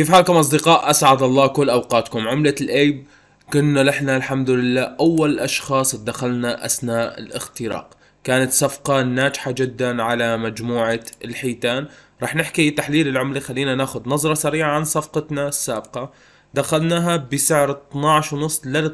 كيف حالكم اصدقاء اسعد الله كل اوقاتكم عملة الايب كنا نحن الحمد لله اول اشخاص دخلنا اثناء الاختراق كانت صفقة ناجحة جدا على مجموعة الحيتان رح نحكي تحليل العملة خلينا ناخد نظرة سريعة عن صفقتنا السابقة دخلناها بسعر 12 ونص لل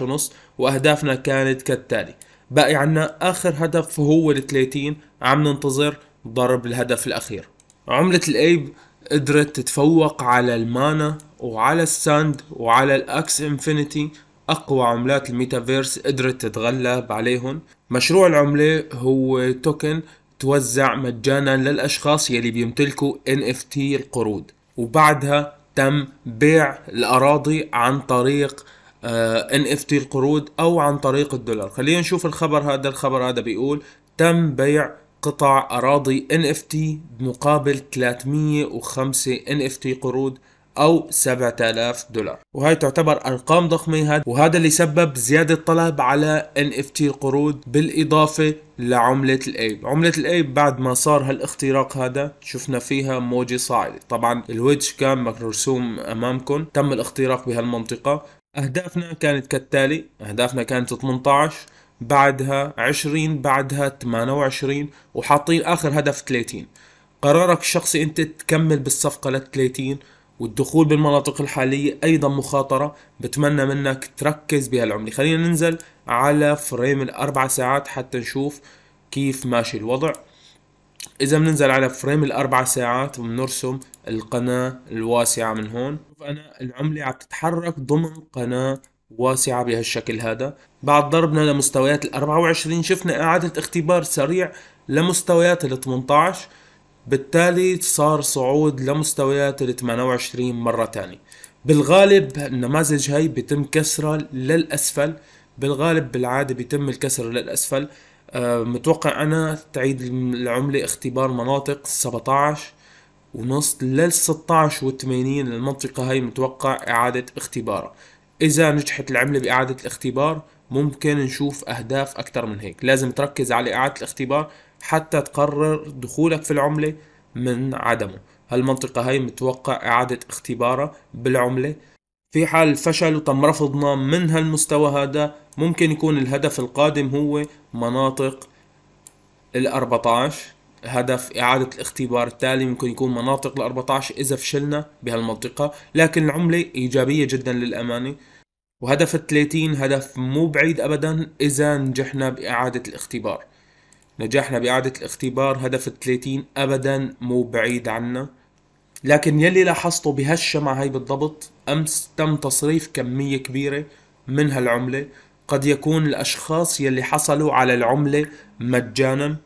ونص واهدافنا كانت كالتالي باقي عنا اخر هدف هو ال 30 عم ننتظر ضرب الهدف الاخير عملة الايب قدرت تتفوق على المانا وعلى الساند وعلى الاكس انفينيتي اقوى عملات الميتافيرس قدرت تتغلب عليهم مشروع العملة هو توكن توزع مجانا للاشخاص يلي بيمتلكوا NFT القروض وبعدها تم بيع الاراضي عن طريق آه، ان اف تي القروض او عن طريق الدولار خلينا نشوف الخبر هذا الخبر هذا بيقول تم بيع قطع أراضي NFT بمقابل 305 NFT قروض أو 7000 دولار وهي تعتبر أرقام ضخمة وهذا اللي سبب زيادة طلب على NFT القروض بالإضافة لعملة الأيب عملة الأيب بعد ما صار هالاختراق هذا شفنا فيها موجة صاعدة طبعا الويتش كان مرسوم أمامكم تم الاختراق بهالمنطقة أهدافنا كانت كالتالي أهدافنا كانت 18 بعدها 20 بعدها 28 وحاطين اخر هدف 30 قرارك الشخصي انت تكمل بالصفقة لل 30 والدخول بالمناطق الحالية ايضا مخاطرة بتمنى منك تركز بهالعملة خلينا ننزل على فريم الاربع ساعات حتى نشوف كيف ماشي الوضع اذا بننزل على فريم الاربع ساعات وبنرسم القناة الواسعة من هون انا العملة عم تتحرك ضمن قناة واسعة بهالشكل هذا بعد ضربنا لمستويات ال 24 شفنا إعادة اختبار سريع لمستويات ال 18 بالتالي صار صعود لمستويات ال 28 مرة تاني بالغالب النماذج هاي بيتم كسرها للأسفل بالغالب بالعادة بيتم الكسر للأسفل أه متوقع أنا تعيد العملة اختبار مناطق 17 ونص لل 16 و 80 المنطقة هاي متوقع إعادة اختبارها إذا نجحت العملة بإعادة الاختبار ممكن نشوف أهداف أكثر من هيك لازم تركز على إعادة الاختبار حتى تقرر دخولك في العملة من عدمه هالمنطقة هاي متوقع إعادة اختبارها بالعملة في حال فشل وتم رفضنا من هالمستوى هذا ممكن يكون الهدف القادم هو مناطق ال 14 هدف إعادة الاختبار التالي ممكن يكون مناطق ال 14 إذا فشلنا بهالمنطقة لكن العملة إيجابية جدا للأمانة وهدف ال 30 هدف مو بعيد أبدا إذا نجحنا بإعادة الاختبار نجحنا بإعادة الاختبار هدف ال 30 أبدا مو بعيد عنا لكن يلي لاحظته بهالشمعة هاي بالضبط أمس تم تصريف كمية كبيرة من هالعملة قد يكون الأشخاص يلي حصلوا على العملة مجانا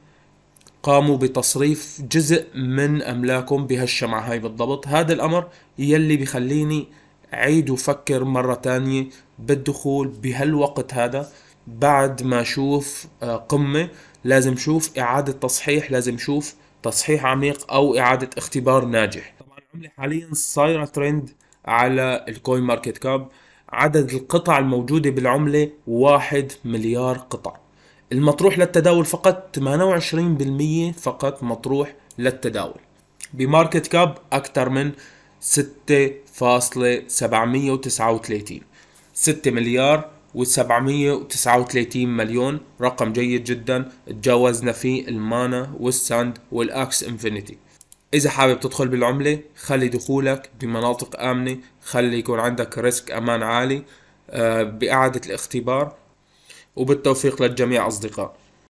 قاموا بتصريف جزء من املاكهم بهالشمعة هاي بالضبط هذا الامر يلي بخليني عيد وفكر مرة تانية بالدخول بهالوقت هذا بعد ما شوف آه، قمة لازم شوف اعادة تصحيح لازم شوف تصحيح عميق او اعادة اختبار ناجح طبعا العملة حاليا صايرة ترند على الكوين ماركت كاب عدد القطع الموجودة بالعملة واحد مليار قطع المطروح للتداول فقط 28% فقط مطروح للتداول بماركت كاب أكثر من 6.739 6 مليار و739 مليون رقم جيد جدا تجاوزنا فيه المانا والساند والاكس انفينيتي اذا حابب تدخل بالعملة خلي دخولك بمناطق امنة خلي يكون عندك ريسك امان عالي آه، باعادة الاختبار وبالتوفيق للجميع أصدقاء